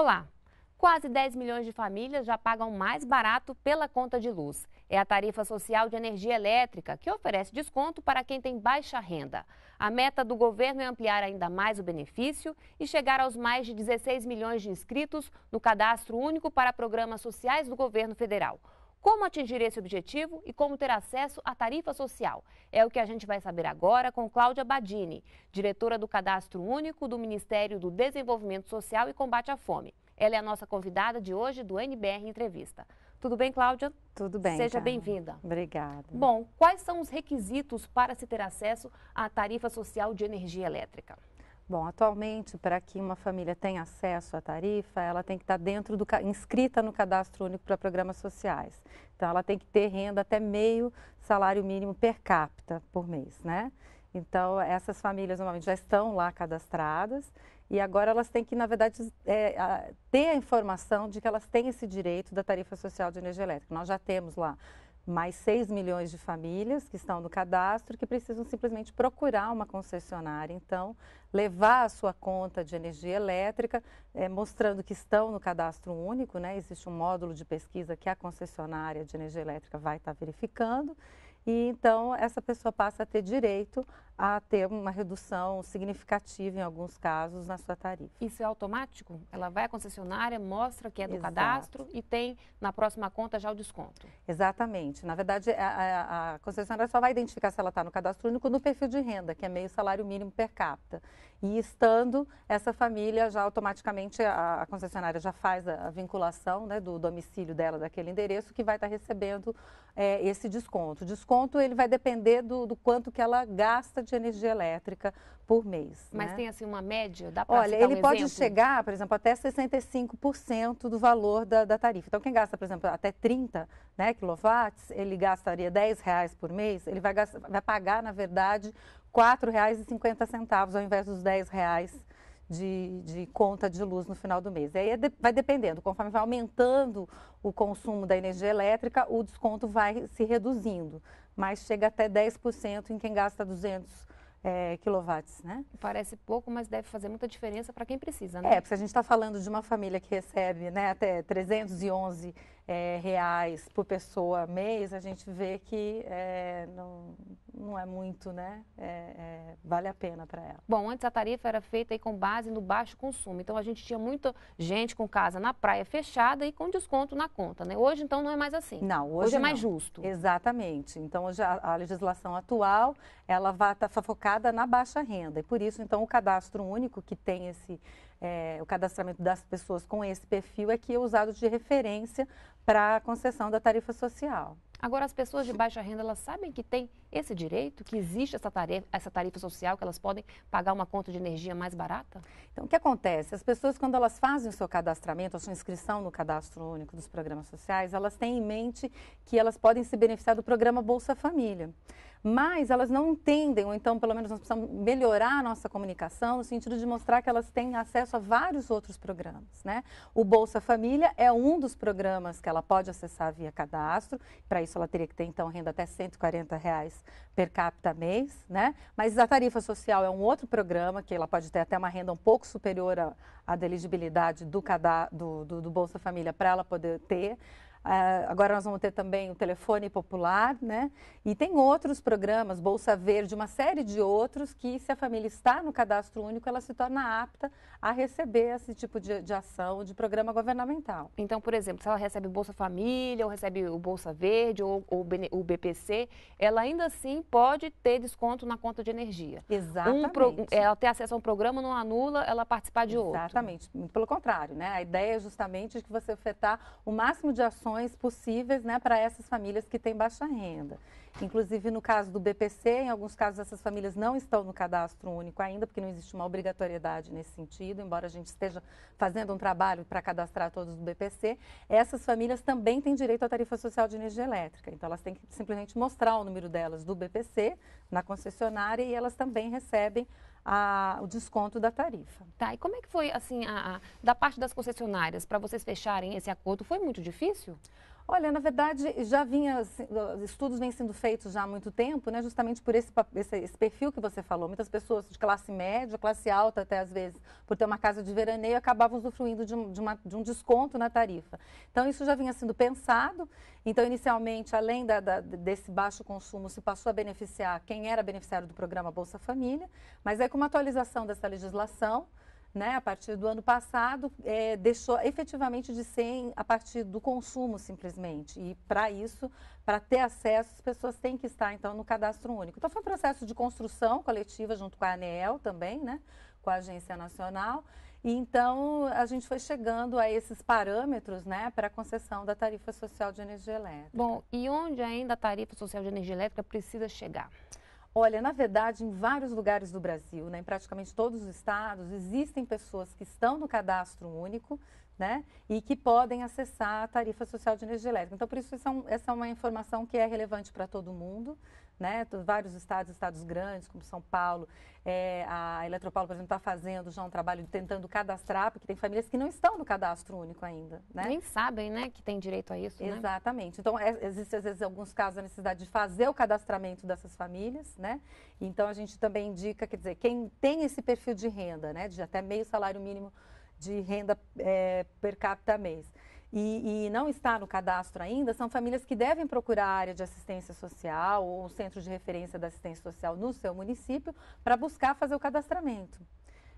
Olá! Quase 10 milhões de famílias já pagam mais barato pela conta de luz. É a tarifa social de energia elétrica, que oferece desconto para quem tem baixa renda. A meta do governo é ampliar ainda mais o benefício e chegar aos mais de 16 milhões de inscritos no cadastro único para programas sociais do governo federal. Como atingir esse objetivo e como ter acesso à tarifa social? É o que a gente vai saber agora com Cláudia Badini, diretora do Cadastro Único do Ministério do Desenvolvimento Social e Combate à Fome. Ela é a nossa convidada de hoje do NBR Entrevista. Tudo bem, Cláudia? Tudo bem. Seja bem-vinda. Obrigada. Bom, quais são os requisitos para se ter acesso à tarifa social de energia elétrica? Bom, atualmente, para que uma família tenha acesso à tarifa, ela tem que estar tá dentro do inscrita no cadastro único para programas sociais. Então, ela tem que ter renda até meio salário mínimo per capita por mês, né? Então, essas famílias normalmente já estão lá cadastradas e agora elas têm que, na verdade, é, ter a informação de que elas têm esse direito da tarifa social de energia elétrica. Nós já temos lá mais 6 milhões de famílias que estão no cadastro que precisam simplesmente procurar uma concessionária. Então, levar a sua conta de energia elétrica, é, mostrando que estão no cadastro único, né? existe um módulo de pesquisa que a concessionária de energia elétrica vai estar verificando, e então essa pessoa passa a ter direito a ter uma redução significativa em alguns casos na sua tarifa. Isso é automático? Ela vai à concessionária, mostra que é do Exato. cadastro e tem na próxima conta já o desconto. Exatamente. Na verdade, é, a, a, é, a concessionária só vai identificar se ela está no cadastro único no perfil de renda, que é meio salário mínimo per capita. E estando essa família, já automaticamente a, a concessionária já faz a, a vinculação né, do domicílio dela daquele endereço que vai estar tá recebendo é, esse desconto. O desconto ele vai depender do, do quanto que ela gasta de de energia elétrica por mês. Mas né? tem assim uma média? Dá Olha, ele um pode exemplo? chegar, por exemplo, até 65% do valor da, da, tarifa. Então, quem gasta, por exemplo, até 30 né, quilowatts, ele gastaria 10 reais por mês, ele vai, gastar, vai pagar, na verdade, R$ 4,50 ao invés dos R$ reais de, de, conta de luz no final do mês. E aí é de, vai dependendo, conforme vai aumentando o consumo da energia elétrica, o desconto vai se reduzindo mas chega até 10% em quem gasta 200 é, quilowatts, né? Parece pouco, mas deve fazer muita diferença para quem precisa, né? É, porque a gente está falando de uma família que recebe né, até 311 é, reais por pessoa mês, a gente vê que é, não, não é muito, né? É, é vale a pena para ela. Bom, antes a tarifa era feita com base no baixo consumo, então a gente tinha muita gente com casa na praia fechada e com desconto na conta, né? Hoje então não é mais assim. Não, hoje, hoje é não. mais justo. Exatamente. Então hoje a, a legislação atual ela vai estar tá focada na baixa renda e por isso então o cadastro único que tem esse é, o cadastramento das pessoas com esse perfil é que é usado de referência para a concessão da tarifa social. Agora, as pessoas de baixa renda, elas sabem que tem esse direito, que existe essa tarifa, essa tarifa social, que elas podem pagar uma conta de energia mais barata? Então, o que acontece? As pessoas, quando elas fazem o seu cadastramento, a sua inscrição no cadastro único dos programas sociais, elas têm em mente que elas podem se beneficiar do programa Bolsa Família mas elas não entendem, ou então, pelo menos, nós precisamos melhorar a nossa comunicação no sentido de mostrar que elas têm acesso a vários outros programas. Né? O Bolsa Família é um dos programas que ela pode acessar via cadastro, para isso ela teria que ter, então, renda até 140 reais per capita mês, né? mas a tarifa social é um outro programa que ela pode ter até uma renda um pouco superior à, à elegibilidade do, do, do, do Bolsa Família para ela poder ter. Ah, agora nós vamos ter também o telefone popular, né? E tem outros programas, Bolsa Verde, uma série de outros que, se a família está no cadastro único, ela se torna apta a receber esse tipo de, de ação, de programa governamental. Então, por exemplo, se ela recebe Bolsa Família, ou recebe o Bolsa Verde, ou, ou o BPC, ela ainda assim pode ter desconto na conta de energia. Exatamente. Um pro, ela ter acesso a um programa não anula ela participar de Exatamente. outro. Exatamente. Pelo contrário, né? A ideia é justamente de que você ofertar o máximo de ações soluções possíveis né, para essas famílias que têm baixa renda. Inclusive, no caso do BPC, em alguns casos essas famílias não estão no cadastro único ainda, porque não existe uma obrigatoriedade nesse sentido, embora a gente esteja fazendo um trabalho para cadastrar todos do BPC. Essas famílias também têm direito à tarifa social de energia elétrica, então elas têm que simplesmente mostrar o número delas do BPC na concessionária e elas também recebem a, o desconto da tarifa. Tá, e como é que foi, assim, a, a da parte das concessionárias, para vocês fecharem esse acordo, foi muito difícil? Olha, na verdade, já vinha, estudos vêm sendo feitos já há muito tempo, né, justamente por esse, esse, esse, perfil que você falou. Muitas pessoas de classe média, classe alta até às vezes, por ter uma casa de veraneio, acabavam usufruindo de, de, uma, de um desconto na tarifa. Então, isso já vinha sendo pensado. Então, inicialmente, além da, da, desse baixo consumo, se passou a beneficiar quem era beneficiário do programa Bolsa Família, mas aí é com uma atualização dessa legislação, né, a partir do ano passado, é, deixou efetivamente de ser a partir do consumo, simplesmente. E para isso, para ter acesso, as pessoas têm que estar, então, no cadastro único. Então, foi um processo de construção coletiva junto com a ANEEL também, né, com a Agência Nacional. E, então, a gente foi chegando a esses parâmetros né, para a concessão da tarifa social de energia elétrica. Bom, e onde ainda a tarifa social de energia elétrica precisa chegar? Olha, na verdade, em vários lugares do Brasil, né, em praticamente todos os estados, existem pessoas que estão no cadastro único né, e que podem acessar a tarifa social de energia elétrica. Então, por isso, isso é um, essa é uma informação que é relevante para todo mundo né? Vários estados, estados grandes, como São Paulo, é, a Eletropaulo, por exemplo, está fazendo já um trabalho tentando cadastrar, porque tem famílias que não estão no cadastro único ainda, né? Nem sabem, né, que tem direito a isso, né? Exatamente. Né? Então, é, existe às vezes alguns casos a necessidade de fazer o cadastramento dessas famílias, né? Então, a gente também indica, quer dizer, quem tem esse perfil de renda, né, de até meio salário mínimo de renda é, per capita mês, e, e, não está no cadastro ainda, são famílias que devem procurar a área de assistência social ou o centro de referência da assistência social no seu município para buscar fazer o cadastramento.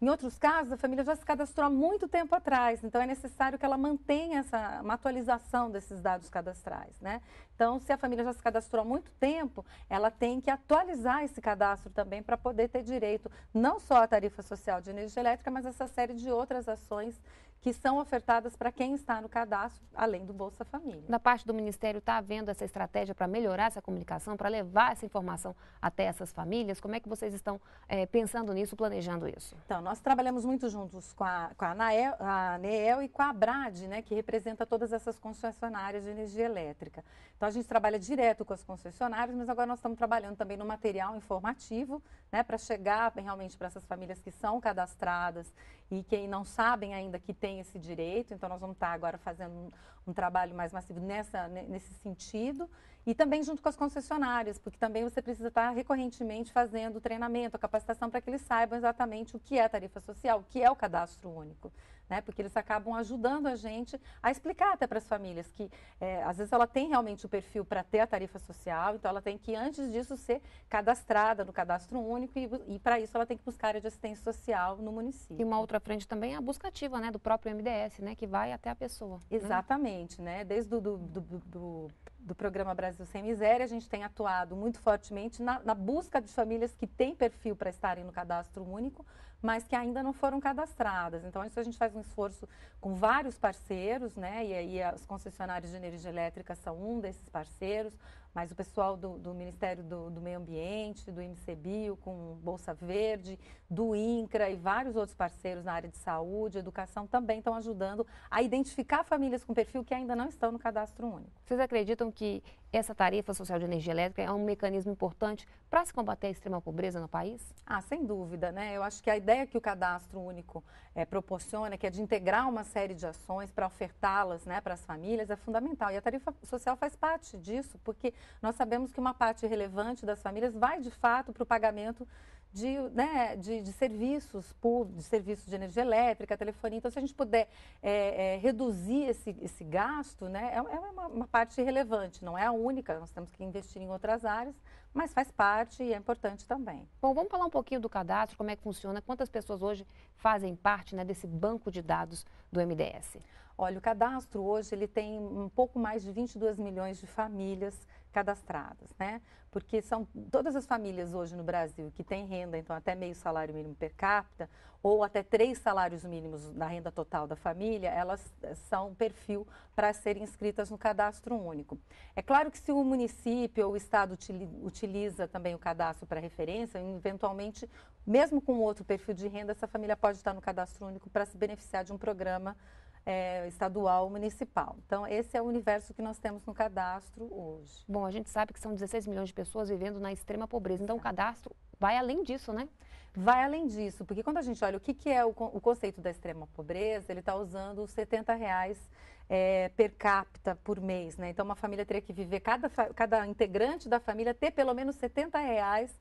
Em outros casos, a família já se cadastrou há muito tempo atrás, então é necessário que ela mantenha essa, uma atualização desses dados cadastrais. Né? Então, se a família já se cadastrou há muito tempo, ela tem que atualizar esse cadastro também para poder ter direito não só à tarifa social de energia elétrica, mas a essa série de outras ações que são ofertadas para quem está no cadastro, além do Bolsa Família. Na parte do Ministério, está havendo essa estratégia para melhorar essa comunicação, para levar essa informação até essas famílias? Como é que vocês estão é, pensando nisso, planejando isso? Então, nós trabalhamos muito juntos com a, com a ANAEL, a ANEEL e com a BRAD, né, que representa todas essas concessionárias de energia elétrica. Então, a gente trabalha direto com as concessionárias, mas agora nós estamos trabalhando também no material informativo né, para chegar realmente para essas famílias que são cadastradas e que não sabem ainda que tem esse direito. Então, nós vamos estar tá agora fazendo um, um trabalho mais massivo nessa, nesse sentido. E também junto com as concessionárias, porque também você precisa estar tá recorrentemente fazendo o treinamento, a capacitação para que eles saibam exatamente o que é tarifa social, o que é o cadastro único né? Porque eles acabam ajudando a gente a explicar até para as famílias que é, às vezes ela tem realmente o perfil para ter a tarifa social, então ela tem que antes disso ser cadastrada no cadastro único e, e para isso ela tem que buscar a de assistência social no município. E uma outra frente também é a busca ativa, né, do próprio MDS, né, que vai até a pessoa. Né? Exatamente, né? né? Desde do, do, do, do do programa Brasil Sem Miséria, a gente tem atuado muito fortemente na, na busca de famílias que têm perfil para estarem no cadastro único, mas que ainda não foram cadastradas. Então, isso a gente faz um esforço com vários parceiros, né? E aí as concessionárias de energia elétrica são um desses parceiros, mas o pessoal do, do Ministério do, do, Meio Ambiente, do IMCBio, com Bolsa Verde, do INCRA e vários outros parceiros na área de saúde, educação, também estão ajudando a identificar famílias com perfil que ainda não estão no cadastro único. Vocês acreditam que essa tarifa social de energia elétrica é um mecanismo importante para se combater a extrema pobreza no país? Ah, sem dúvida, né? Eu acho que a ideia que o cadastro único é, proporciona, que é de integrar uma série de ações para ofertá-las né, para as famílias, é fundamental. E a tarifa social faz parte disso, porque nós sabemos que uma parte relevante das famílias vai de fato para o pagamento de, né, de, de serviços públicos, de serviços de energia elétrica, telefonia. Então, se a gente puder é, é, reduzir esse, esse gasto, né, é, é, uma, uma, parte relevante, não é a única, nós temos que investir em outras áreas, mas faz parte e é importante também. Bom, vamos falar um pouquinho do cadastro, como é que funciona, quantas pessoas hoje fazem parte né, desse banco de dados do MDS? Olha, o cadastro hoje ele tem um pouco mais de 22 milhões de famílias cadastradas, né? Porque são todas as famílias hoje no Brasil que têm renda, então até meio salário mínimo per capita, ou até três salários mínimos na renda total da família, elas eh, são perfil para serem inscritas no cadastro único. É claro que se o município ou o estado utiliza também o cadastro para referência, eventualmente, mesmo com outro perfil de renda, essa família pode estar no cadastro único para se beneficiar de um programa é, estadual municipal. Então, esse é o universo que nós temos no cadastro hoje. Bom, a gente sabe que são 16 milhões de pessoas vivendo na extrema pobreza. Então, o cadastro vai além disso, né? Vai além disso, porque quando a gente olha o que, que é o, o conceito da extrema pobreza, ele está usando os 70 reais é, per capita por mês, né? Então, uma família teria que viver, cada, cada integrante da família ter pelo menos 70 reais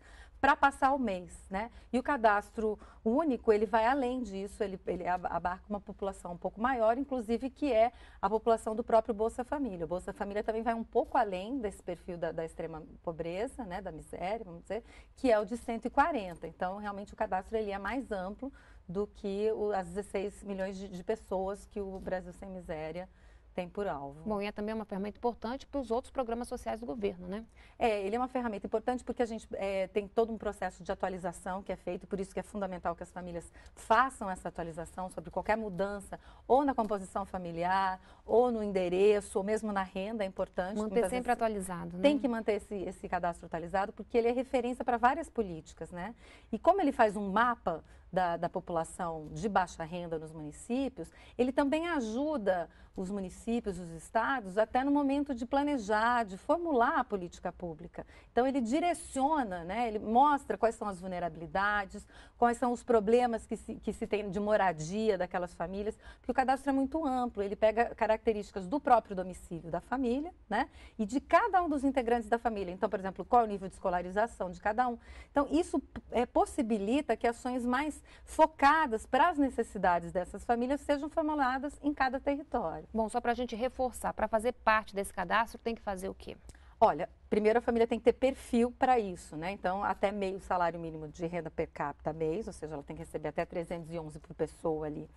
para passar o mês, né? E o cadastro único, ele vai além disso, ele, ele abarca uma população um pouco maior, inclusive que é a população do próprio Bolsa Família. O Bolsa Família também vai um pouco além desse perfil da, da extrema pobreza, né, da miséria, vamos dizer, que é o de 140. Então, realmente, o cadastro ele é mais amplo do que o, as 16 milhões de, de pessoas que o Brasil Sem Miséria tem por alvo. Bom, e é também uma ferramenta importante para os outros programas sociais do governo, né? É, ele é uma ferramenta importante porque a gente é, tem todo um processo de atualização que é feito, por isso que é fundamental que as famílias façam essa atualização sobre qualquer mudança, ou na composição familiar, ou no endereço, ou mesmo na renda, é importante. Manter sempre vezes, atualizado, né? Tem que manter esse, esse cadastro atualizado porque ele é referência para várias políticas, né? E como ele faz um mapa da, da população de baixa renda nos municípios, ele também ajuda os municípios, os estados, até no momento de planejar, de formular a política pública. Então, ele direciona, né, ele mostra quais são as vulnerabilidades, quais são os problemas que se, que se tem de moradia daquelas famílias, porque o cadastro é muito amplo, ele pega características do próprio domicílio da família, né, e de cada um dos integrantes da família. Então, por exemplo, qual é o nível de escolarização de cada um. Então, isso é, possibilita que ações mais focadas para as necessidades dessas famílias sejam formuladas em cada território. Bom, só para a gente reforçar, para fazer parte desse cadastro tem que fazer o quê? Olha, primeiro a família tem que ter perfil para isso, né? Então, até meio salário mínimo de renda per capita mês, ou seja, ela tem que receber até 311 por pessoa ali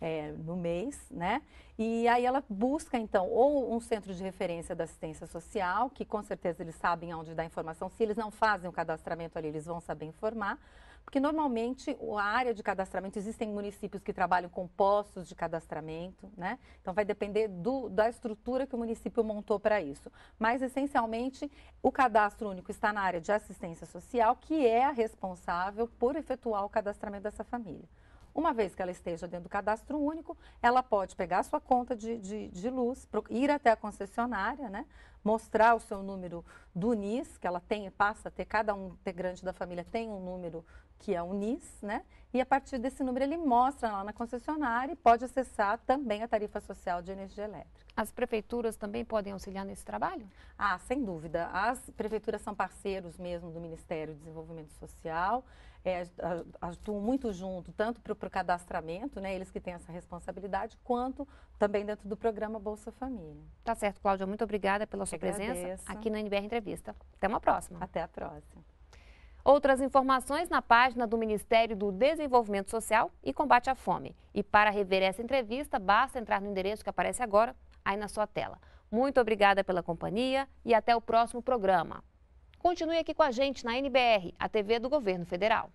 é, no mês, né? E aí ela busca, então, ou um centro de referência da assistência social, que com certeza eles sabem onde dar informação. Se eles não fazem o cadastramento ali, eles vão saber informar. Porque normalmente a área de cadastramento, existem municípios que trabalham com postos de cadastramento, né? Então vai depender do, da estrutura que o município montou para isso. Mas essencialmente o cadastro único está na área de assistência social, que é a responsável por efetuar o cadastramento dessa família. Uma vez que ela esteja dentro do cadastro único, ela pode pegar a sua conta de, de, de, luz, ir até a concessionária, né? mostrar o seu número do NIS, que ela tem, passa a ter, cada um integrante da família tem um número que é o NIS, né? E a partir desse número ele mostra lá na concessionária e pode acessar também a tarifa social de energia elétrica. As prefeituras também podem auxiliar nesse trabalho? Ah, sem dúvida. As prefeituras são parceiros mesmo do Ministério do Desenvolvimento Social, é, atuam muito junto, tanto para o cadastramento, né, eles que têm essa responsabilidade, quanto também dentro do programa Bolsa Família. Tá certo, Cláudia. Muito obrigada pela Eu sua agradeço. presença aqui na NBR Entrevista. Até uma próxima. Até a próxima. Outras informações na página do Ministério do Desenvolvimento Social e Combate à Fome. E para rever essa entrevista, basta entrar no endereço que aparece agora, aí na sua tela. Muito obrigada pela companhia e até o próximo programa. Continue aqui com a gente na NBR, a TV do Governo Federal.